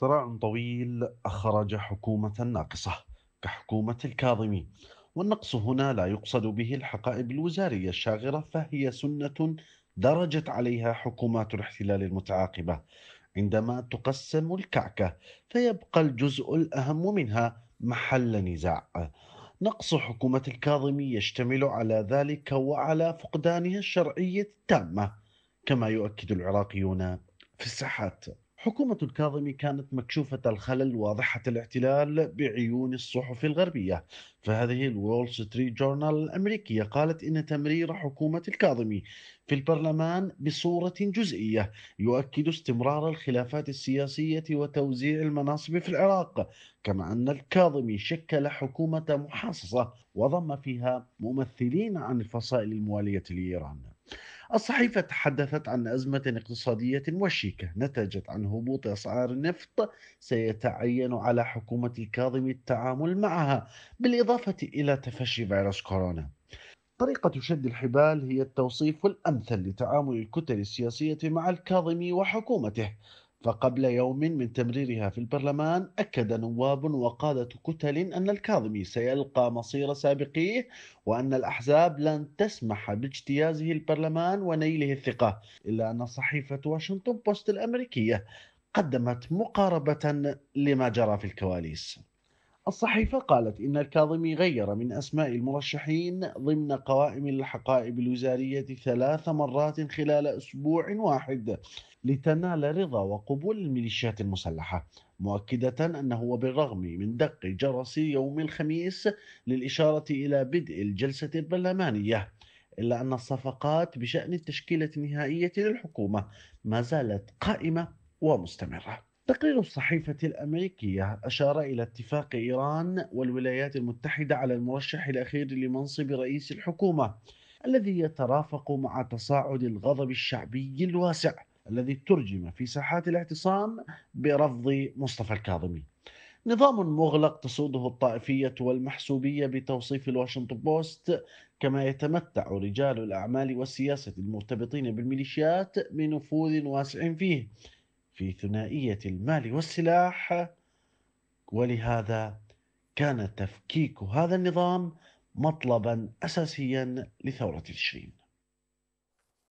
صراع طويل أخرج حكومة ناقصة كحكومة الكاظمي والنقص هنا لا يقصد به الحقائب الوزارية الشاغرة فهي سنة درجت عليها حكومات الاحتلال المتعاقبة عندما تقسم الكعكة فيبقى الجزء الأهم منها محل نزاع نقص حكومة الكاظمي يشتمل على ذلك وعلى فقدانها الشرعية التامة كما يؤكد العراقيون في الساحات حكومة الكاظمي كانت مكشوفة الخلل واضحة الاعتلال بعيون الصحف الغربية فهذه الول ستريت جورنال الأمريكية قالت إن تمرير حكومة الكاظمي في البرلمان بصورة جزئية يؤكد استمرار الخلافات السياسية وتوزيع المناصب في العراق كما أن الكاظمي شكل حكومة محاصصة وضم فيها ممثلين عن الفصائل الموالية لإيران الصحيفة تحدثت عن أزمة اقتصادية وشيكة نتجت عن هبوط أسعار النفط سيتعين على حكومة الكاظم التعامل معها بالإضافة إلى تفشي فيروس كورونا طريقة شد الحبال هي التوصيف الأمثل لتعامل الكتل السياسية مع الكاظم وحكومته فقبل يوم من تمريرها في البرلمان أكد نواب وقادة كتل أن الكاظمي سيلقى مصير سابقيه وأن الأحزاب لن تسمح باجتيازه البرلمان ونيله الثقة إلا أن صحيفة واشنطن بوست الأمريكية قدمت مقاربة لما جرى في الكواليس الصحيفة قالت إن الكاظمي غير من أسماء المرشحين ضمن قوائم الحقائب الوزارية ثلاث مرات خلال أسبوع واحد لتنال رضا وقبول الميليشيات المسلحة مؤكدة أنه وبالرغم من دق جرس يوم الخميس للإشارة إلى بدء الجلسة البرلمانية إلا أن الصفقات بشأن التشكيلة النهائية للحكومة ما زالت قائمة ومستمرة تقرير الصحيفة الأمريكية أشار إلى اتفاق إيران والولايات المتحدة على المرشح الأخير لمنصب رئيس الحكومة الذي يترافق مع تصاعد الغضب الشعبي الواسع الذي ترجم في ساحات الاعتصام برفض مصطفى الكاظمي نظام مغلق تسوده الطائفية والمحسوبية بتوصيف الواشنطن بوست كما يتمتع رجال الأعمال والسياسة المرتبطين بالميليشيات بنفوذ واسع فيه في ثنائية المال والسلاح ولهذا كان تفكيك هذا النظام مطلبا أساسيا لثورة تشرين